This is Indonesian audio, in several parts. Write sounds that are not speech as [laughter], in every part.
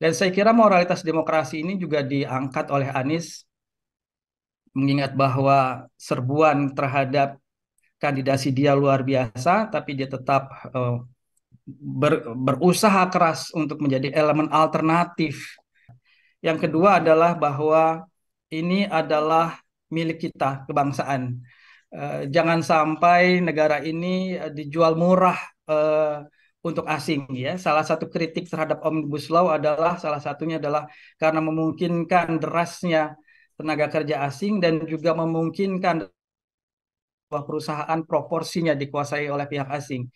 Dan saya kira moralitas demokrasi ini juga diangkat oleh Anies mengingat bahwa serbuan terhadap kandidasi dia luar biasa, tapi dia tetap uh, ber, berusaha keras untuk menjadi elemen alternatif. Yang kedua adalah bahwa ini adalah milik kita, kebangsaan. Uh, jangan sampai negara ini eh, dijual murah uh, untuk asing ya. Salah satu kritik terhadap Omnibus Law adalah salah satunya adalah karena memungkinkan derasnya tenaga kerja asing dan juga memungkinkan perusahaan proporsinya dikuasai oleh pihak asing.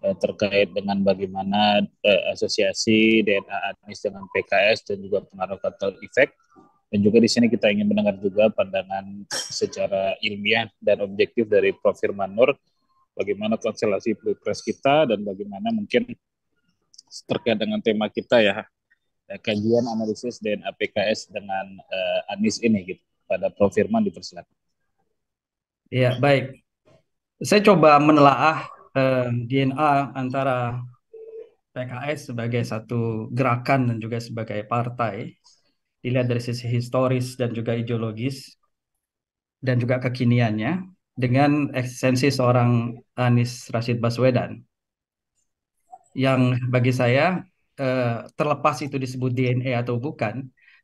eh, terkait dengan bagaimana eh, asosiasi DNA Anies dengan PKS dan juga pengaruh kotel efek. Dan juga di sini kita ingin mendengar juga pandangan secara ilmiah dan objektif dari Prof. Firman Nur bagaimana konstelasi pilpres kita dan bagaimana mungkin terkait dengan tema kita ya eh, kajian analisis DNA PKS dengan uh, eh, Anies ini gitu pada Prof Firman dipersilakan. Iya baik, saya coba menelaah DNA antara PKS sebagai satu gerakan dan juga sebagai partai dilihat dari sisi historis dan juga ideologis dan juga kekiniannya dengan eksistensi seorang Anies Rashid Baswedan yang bagi saya eh, terlepas itu disebut DNA atau bukan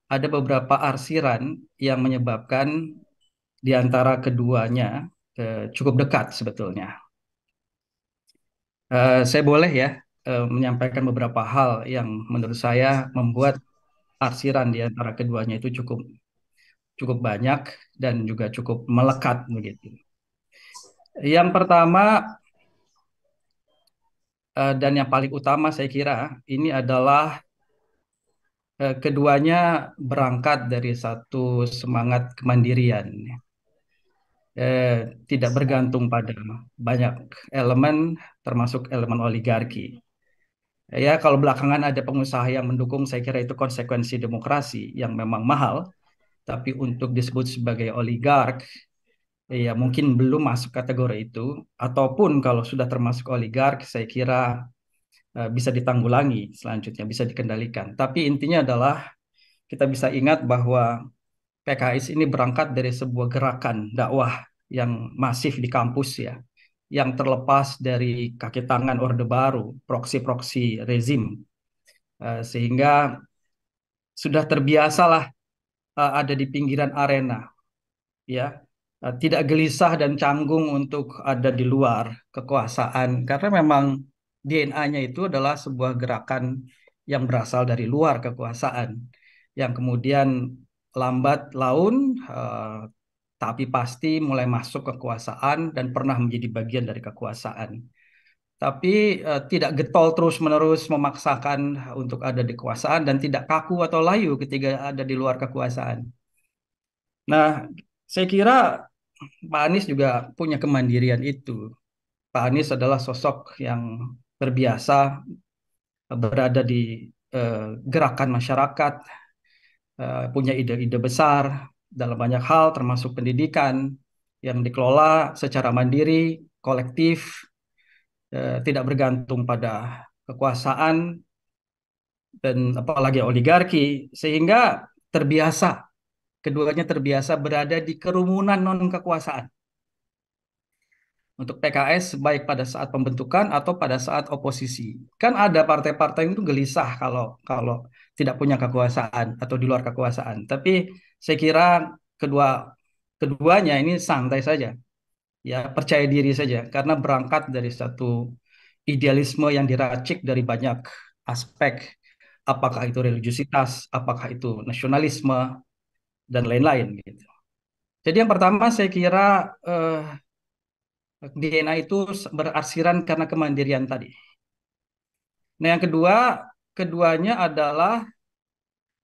ada beberapa arsiran yang menyebabkan di antara keduanya eh, cukup dekat sebetulnya Uh, saya boleh ya uh, menyampaikan beberapa hal yang menurut saya membuat arsiran di antara keduanya itu cukup cukup banyak dan juga cukup melekat begitu. Yang pertama uh, dan yang paling utama saya kira ini adalah keduanya berangkat dari satu semangat kemandirian eh, tidak bergantung pada banyak elemen, termasuk elemen oligarki. Ya, kalau belakangan ada pengusaha yang mendukung, saya kira itu konsekuensi demokrasi yang memang mahal. Tapi untuk disebut sebagai oligark, ya mungkin belum masuk kategori itu. Ataupun kalau sudah termasuk oligark, saya kira eh, bisa ditanggulangi selanjutnya, bisa dikendalikan. Tapi intinya adalah kita bisa ingat bahwa PKS ini berangkat dari sebuah gerakan dakwah yang masif di kampus ya, yang terlepas dari kaki tangan Orde Baru, proksi-proksi rezim, eh, sehingga sudah terbiasalah eh, ada di pinggiran arena, ya eh, tidak gelisah dan canggung untuk ada di luar kekuasaan karena memang DNA-nya itu adalah sebuah gerakan yang berasal dari luar kekuasaan yang kemudian lambat laun uh, tapi pasti mulai masuk kekuasaan dan pernah menjadi bagian dari kekuasaan. Tapi uh, tidak getol terus-menerus memaksakan untuk ada di kekuasaan dan tidak kaku atau layu ketika ada di luar kekuasaan. Nah, saya kira Pak Anies juga punya kemandirian itu. Pak Anies adalah sosok yang terbiasa berada di uh, gerakan masyarakat Eh, punya ide-ide besar dalam banyak hal termasuk pendidikan yang dikelola secara mandiri, kolektif, eh, tidak bergantung pada kekuasaan dan apalagi oligarki sehingga terbiasa keduanya terbiasa berada di kerumunan non kekuasaan untuk PKS baik pada saat pembentukan atau pada saat oposisi. Kan ada partai-partai itu gelisah kalau kalau tidak punya kekuasaan atau di luar kekuasaan. Tapi saya kira kedua keduanya ini santai saja. Ya, percaya diri saja karena berangkat dari satu idealisme yang diracik dari banyak aspek. Apakah itu religiositas apakah itu nasionalisme dan lain-lain gitu. Jadi yang pertama saya kira eh, DNA itu berarsiran karena kemandirian tadi. Nah, yang kedua, keduanya adalah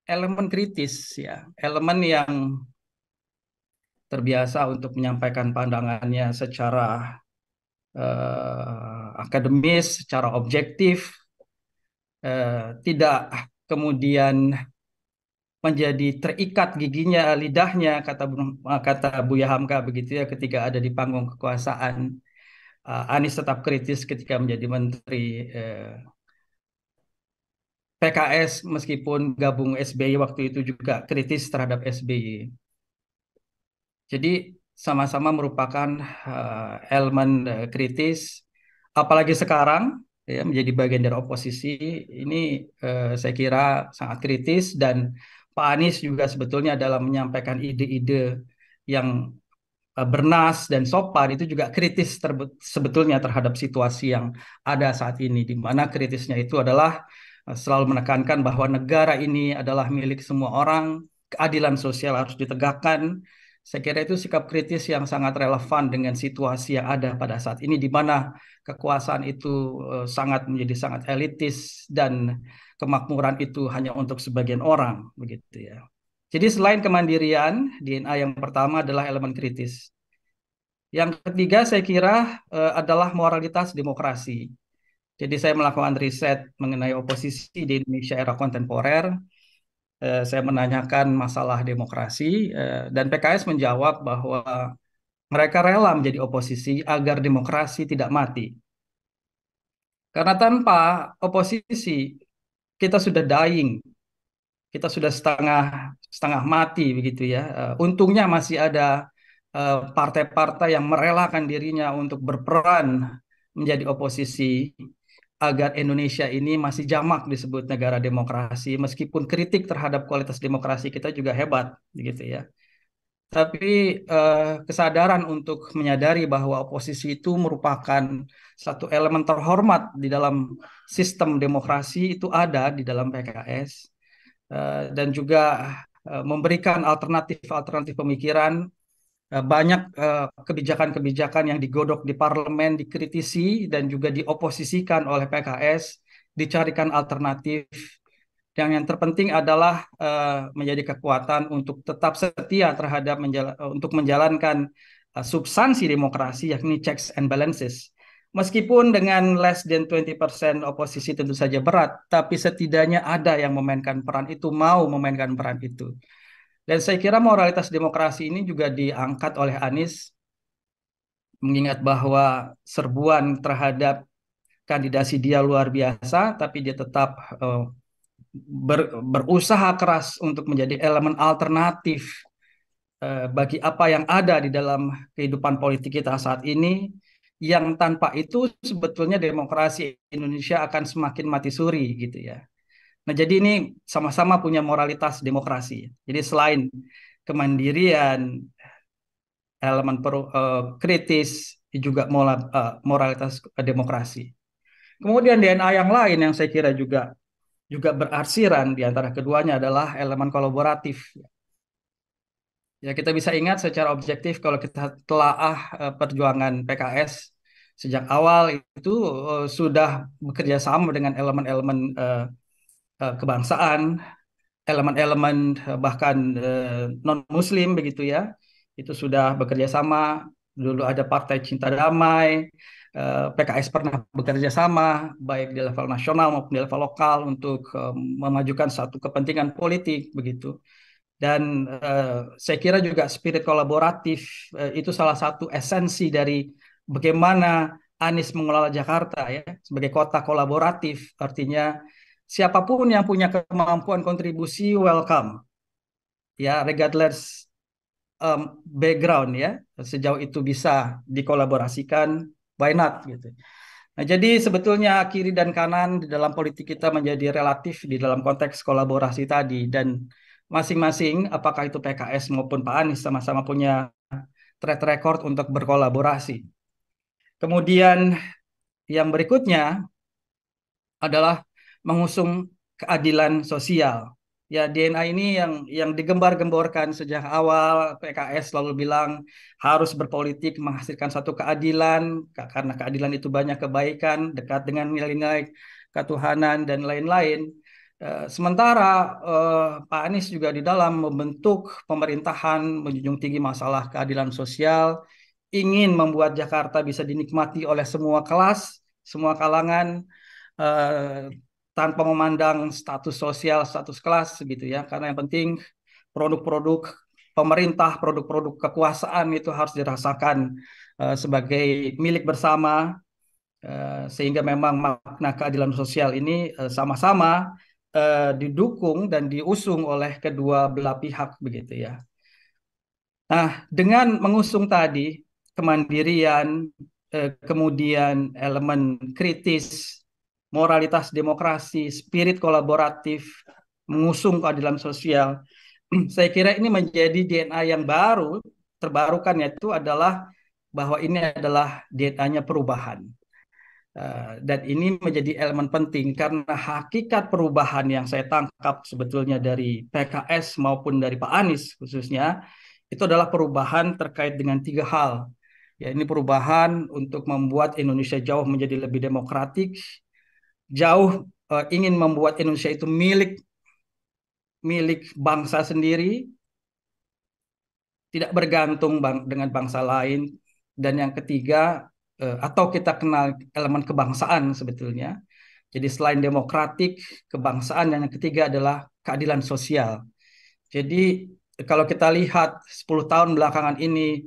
elemen kritis ya, elemen yang terbiasa untuk menyampaikan pandangannya secara eh, akademis, secara objektif, eh, tidak kemudian menjadi terikat giginya lidahnya kata eh, kata Buya Hamka begitu ya ketika ada di panggung kekuasaan uh, Anies tetap kritis ketika menjadi menteri uh, eh, PKS meskipun gabung SBY waktu itu juga kritis terhadap SBY jadi sama-sama merupakan uh, elemen uh, kritis apalagi sekarang ya menjadi bagian dari oposisi ini uh, saya kira sangat kritis dan Pak Anies juga sebetulnya dalam menyampaikan ide-ide yang eh, bernas dan sopan itu juga kritis sebetulnya terhadap situasi yang ada saat ini di mana kritisnya itu adalah eh, selalu menekankan bahwa negara ini adalah milik semua orang, keadilan sosial harus ditegakkan. Saya kira itu sikap kritis yang sangat relevan dengan situasi yang ada pada saat ini di mana kekuasaan itu eh, sangat menjadi sangat elitis dan kemakmuran itu hanya untuk sebagian orang begitu ya. Jadi selain kemandirian, DNA yang pertama adalah elemen kritis. Yang ketiga saya kira uh, adalah moralitas demokrasi. Jadi saya melakukan riset mengenai oposisi di Indonesia era kontemporer. Uh, saya menanyakan masalah demokrasi uh, dan PKS menjawab bahwa mereka rela menjadi oposisi agar demokrasi tidak mati. Karena tanpa oposisi kita sudah dying, kita sudah setengah setengah mati begitu ya. Uh, untungnya masih ada eh, partai-partai uh, partai -partai yang merelakan dirinya untuk berperan menjadi oposisi agar Indonesia ini masih jamak disebut negara demokrasi meskipun kritik terhadap kualitas demokrasi kita juga hebat begitu ya tapi eh, kesadaran untuk menyadari bahwa oposisi itu merupakan satu elemen terhormat di dalam sistem demokrasi itu ada di dalam PKS eh, dan juga eh, memberikan alternatif-alternatif pemikiran eh, banyak eh, kebijakan-kebijakan eh, yang digodok di parlemen dikritisi dan juga dioposisikan oleh PKS dicarikan alternatif dan yang terpenting adalah uh, menjadi kekuatan untuk tetap setia terhadap menjala, eh, untuk menjalankan uh, substansi demokrasi yakni checks and balances. Meskipun dengan less than 20% oposisi tentu saja berat, tapi setidaknya ada yang memainkan peran itu, mau memainkan peran itu. Dan saya kira moralitas demokrasi ini juga diangkat oleh Anies mengingat bahwa serbuan terhadap kandidasi dia luar biasa, tapi dia tetap uh, ber, berusaha keras untuk menjadi elemen alternatif eh, bagi apa yang ada di dalam kehidupan politik kita saat ini yang tanpa itu sebetulnya demokrasi Indonesia akan semakin mati suri gitu ya. Nah, jadi ini sama-sama punya moralitas demokrasi. Jadi selain kemandirian elemen per, uh, eh, kritis juga moral, uh, eh, moralitas demokrasi. Kemudian DNA yang lain yang saya kira juga juga berarsiran di antara keduanya adalah elemen kolaboratif. Ya kita bisa ingat secara objektif kalau kita telah telaah eh, perjuangan PKS sejak awal itu uh, sudah bekerja sama dengan elemen-elemen uh, uh, kebangsaan, elemen-elemen bahkan uh, non-muslim begitu ya. Itu sudah bekerja sama. Dulu ada Partai Cinta Damai, Eh, PKS pernah bekerja sama baik di level nasional maupun di level lokal untuk eh, memajukan satu kepentingan politik begitu. Dan eh, saya kira juga spirit kolaboratif itu salah satu esensi dari bagaimana Anies mengelola Jakarta ya sebagai kota kolaboratif artinya siapapun yang punya kemampuan kontribusi welcome ya regardless um, background ya sejauh itu bisa dikolaborasikan why not gitu. Nah, jadi sebetulnya kiri dan kanan di dalam politik kita menjadi relatif di dalam konteks kolaborasi tadi dan masing-masing apakah itu PKS maupun Pak Anies sama-sama punya track record untuk berkolaborasi. Kemudian yang berikutnya adalah mengusung keadilan sosial ya DNA ini yang yang digembar-gemborkan sejak awal PKS selalu bilang harus berpolitik menghasilkan satu keadilan karena keadilan itu banyak kebaikan dekat dengan nilai-nilai ketuhanan dan lain-lain. Eh, sementara eh, Pak Anies juga di dalam membentuk pemerintahan menjunjung tinggi masalah keadilan sosial, ingin membuat Jakarta bisa dinikmati oleh semua kelas, semua kalangan, eh, tanpa memandang status sosial, status kelas gitu ya. Karena yang penting produk-produk pemerintah, produk-produk kekuasaan itu harus dirasakan uh, sebagai milik bersama uh, sehingga memang makna keadilan sosial ini eh, sama-sama uh, uh, didukung dan diusung oleh kedua belah pihak begitu ya. Nah, dengan mengusung tadi kemandirian, eh, kemudian elemen kritis moralitas demokrasi, spirit kolaboratif, mengusung keadilan sosial. [clears throat] Saya kira ini menjadi DNA yang baru, terbarukan yaitu adalah bahwa ini adalah DNA-nya perubahan. Eh, dan ini menjadi elemen penting karena hakikat perubahan yang saya tangkap sebetulnya dari PKS maupun dari Pak Anies khususnya itu adalah perubahan terkait dengan tiga hal. Ya, ini perubahan untuk membuat Indonesia jauh menjadi lebih demokratik, jauh uh, ingin membuat Indonesia itu milik milik bangsa sendiri, tidak bergantung bang, dengan bangsa lain, dan yang ketiga uh, atau kita kenal elemen kebangsaan sebetulnya. Jadi selain demokratik, kebangsaan yang ketiga adalah keadilan sosial. Jadi kalau kita lihat 10 tahun belakangan ini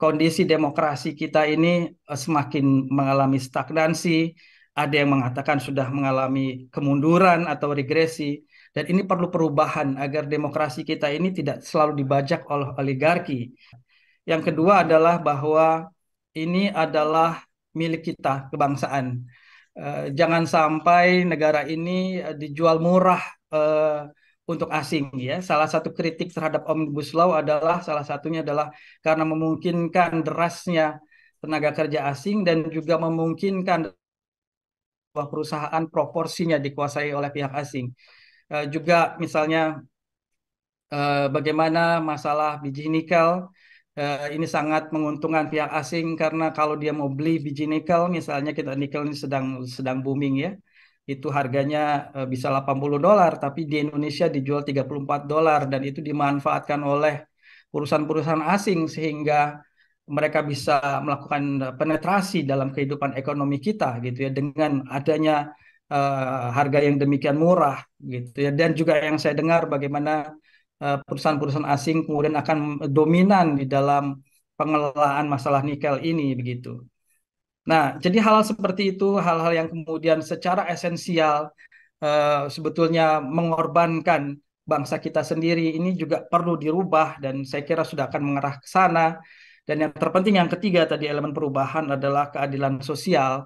kondisi demokrasi kita ini eh, semakin mengalami stagnansi, ada yang mengatakan sudah mengalami kemunduran atau regresi dan ini perlu perubahan agar demokrasi kita ini tidak selalu dibajak oleh oligarki. Yang kedua adalah bahwa ini adalah milik kita kebangsaan. Eh, jangan sampai negara ini eh, dijual murah eh, untuk asing ya. Salah satu kritik terhadap Omnibus Law adalah salah satunya adalah karena memungkinkan derasnya tenaga kerja asing dan juga memungkinkan sebuah perusahaan proporsinya dikuasai oleh pihak asing. Uh, juga misalnya uh, bagaimana masalah biji nikel uh, ini sangat menguntungkan pihak asing karena kalau dia mau beli biji nikel misalnya kita nikel ini sedang sedang booming ya itu harganya uh, bisa 80 dolar tapi di Indonesia dijual 34 dolar dan itu dimanfaatkan oleh perusahaan-perusahaan asing sehingga mereka bisa melakukan eh, penetrasi dalam kehidupan ekonomi kita gitu ya dengan adanya uh, harga yang demikian murah gitu ya dan juga yang saya dengar bagaimana eh, perusahaan-perusahaan asing kemudian akan dominan di dalam pengelolaan masalah nikel ini begitu. Nah, jadi hal-hal seperti itu, hal-hal yang kemudian secara esensial uh, sebetulnya mengorbankan bangsa kita sendiri ini juga perlu dirubah dan saya kira sudah akan mengarah ke sana dan yang terpenting yang ketiga tadi elemen perubahan adalah keadilan sosial.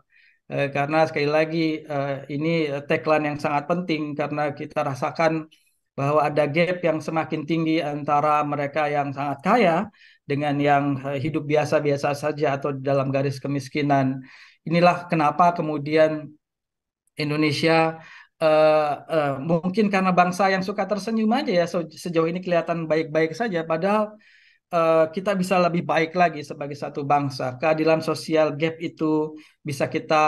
Eh, karena sekali lagi eh, ini tagline yang sangat penting karena kita rasakan bahwa ada gap yang semakin tinggi antara mereka yang sangat kaya dengan yang eh, hidup biasa-biasa saja atau dalam garis kemiskinan. Inilah kenapa kemudian Indonesia Uh, uh, mungkin karena bangsa yang suka tersenyum aja ya sejauh ini kelihatan baik-baik saja padahal Eh, kita bisa lebih baik lagi sebagai satu bangsa. Keadilan sosial gap itu bisa kita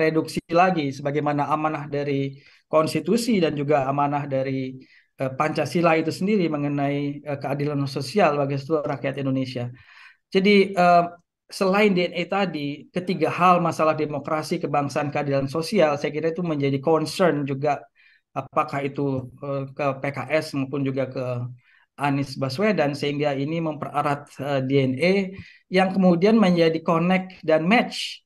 reduksi lagi sebagaimana amanah dari konstitusi dan juga amanah dari eh, Pancasila itu sendiri mengenai eh, keadilan sosial bagi seluruh rakyat Indonesia. Jadi selain DNA e tadi, ketiga hal masalah demokrasi, kebangsaan, keadilan sosial, saya kira itu menjadi concern juga apakah itu ke PKS maupun juga ke Anies Baswedan sehingga ini mempererat uh, eh, DNA e yang kemudian menjadi connect dan match